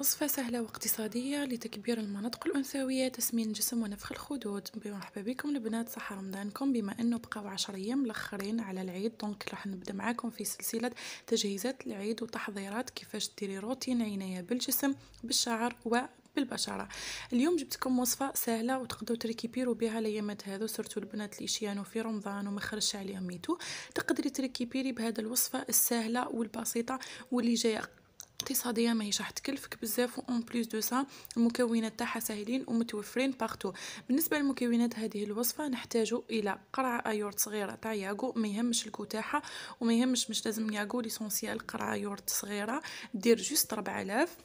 وصفة سهلة واقتصادية لتكبير المناطق الأنثوية تسمين الجسم ونفخ الخدود مرحبا بكم البنات صح رمضانكم بما أنه بقاو 10 أيام لخرين على العيد دونك راح نبدأ معاكم في سلسلة تجهيزات العيد وتحضيرات كيفاش ديري روتين عناية بالجسم بالشعر و بالبشره اليوم جبتكم وصفه سهله وتقدروا تريكيبيرو بها الايامات هذو سرتو البنات اللي في رمضان ومخرش عليهم ميتو تقدري تريكيبيري بهذا الوصفه السهله والبسيطه واللي جايه اقتصاديه ماهيش راح تكلفك بزاف اون بليس دو سا المكونات تاعها ساهلين ومتوفرين بارتو بالنسبه لمكونات هذه الوصفه نحتاجو الى قرعه ايورت صغيره تاع ياغو ما يهمش الكو تاعها وما يهمش مش لازم ياغو ليسونسيال قرعه ايورت صغيره دير جوست 4000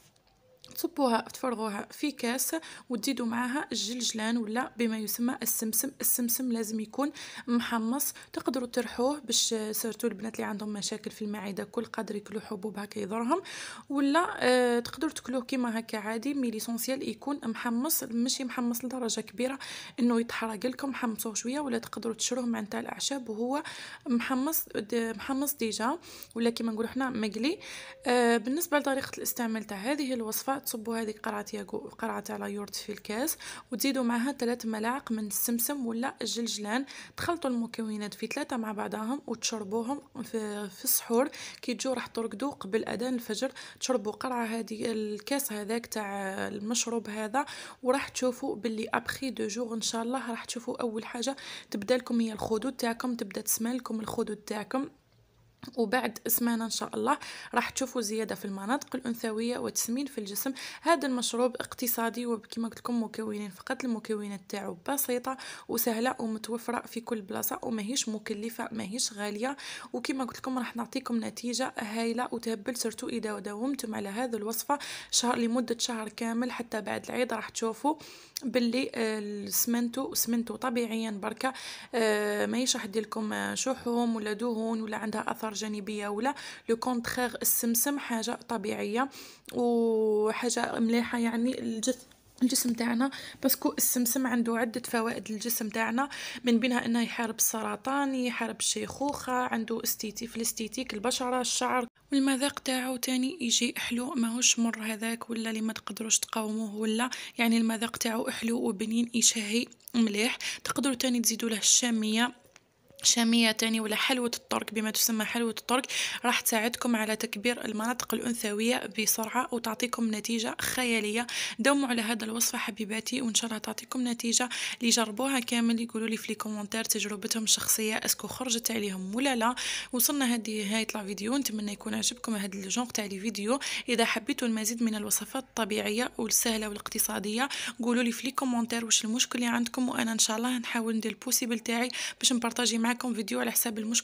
تصبوها تفرغوها في كاس وتزيدوا معاها الجلجلان ولا بما يسمى السمسم السمسم لازم يكون محمص تقدروا ترحوه باش سيرتو البنات اللي عندهم مشاكل في المعده كل قدر يكلو حبوب هكا يضرهم ولا آه تقدروا تكلوه كيما هكا عادي مي ليسونسيال يكون محمص ماشي محمص لدرجه كبيره انه يتحرق لكم حمصوه شويه ولا تقدروا تشروه مع نتاع الاعشاب وهو محمص دي محمص ديجا ولا كيما نقولوا حنا مقلي آه بالنسبه لطريقه الاستعمال تاع هذه الوصفه بعد تصبوا هذه قرعه ياغو قرعه تاع لايورت في الكاس وتزيدوا معها ثلاث ملاعق من السمسم ولا الجلجلان تخلطوا المكونات في ثلاثه مع بعضهم وتشربوهم في, في السحور كي تجوا راح ترقدوا قبل اذان الفجر تشربوا قرعه هذه الكاس هذاك تاع المشروب هذا وراح تشوفوا باللي ابخي دو جوغ ان شاء الله راح تشوفوا اول حاجه تبدا لكم هي الخدود تاعكم تبدا تسمع لكم الخدود تاعكم وبعد اسمانة إن شاء الله راح تشوفوا زيادة في المناطق الأنثوية وتسمين في الجسم هذا المشروب اقتصادي وكما قلت لكم مكونين فقط المكونات تاعو بسيطة وسهلة ومتوفرة في كل بلاصة وماهيش مكلفة ماهيش غالية وكما قلت لكم راح نعطيكم نتيجة هايلة وتهبل سرتو إذا داومتم على هذا الوصفة شهر لمدة شهر كامل حتى بعد العيد راح تشوفوا باللي آه، سمنتو سمنتو طبيعيا بركة آه، ماهيش راح لكم شحوم ولا دهون ولا عندها أثر جانبيه ولا لو كونترير السمسم حاجه طبيعيه وحاجه مليحه يعني الجسم الجسم تاعنا باسكو السمسم عنده عده فوائد للجسم تاعنا من بينها انه يحارب السرطان يحارب الشيخوخه عنده استيتيك في الاستيتيك البشره الشعر والمذاق تاعو تاني يجي حلو ماهوش مر هذاك ولا اللي ما تقدروش تقاوموه ولا يعني المذاق تاعو حلو وبنين يشهي مليح تقدروا تاني تزيدوا له الشاميه شامية تاني ولا حلوة الطرق بما تسمى حلوة الطرق راح تساعدكم على تكبير المناطق الأنثوية بسرعة وتعطيكم نتيجة خيالية دوموا على هذا الوصفة حبيباتي وإن شاء الله تعطيكم نتيجة اللي جربوها كامل يقولوا لي في لي كومنتار تجربتهم الشخصية اسكو خرجت عليهم ولا لا وصلنا هذه نهاية الفيديو نتمنى يكون عجبكم هذا الجونغ تاع الفيديو إذا حبيتوا المزيد من الوصفات الطبيعية والسهلة والاقتصادية قولوا لي في لي كومنتار واش المشكل اللي عندكم وأنا إن شاء الله نحاول ندير البوسيبل تاعي باش نبارطاجي معكم معكم فيديو على حساب المشكلة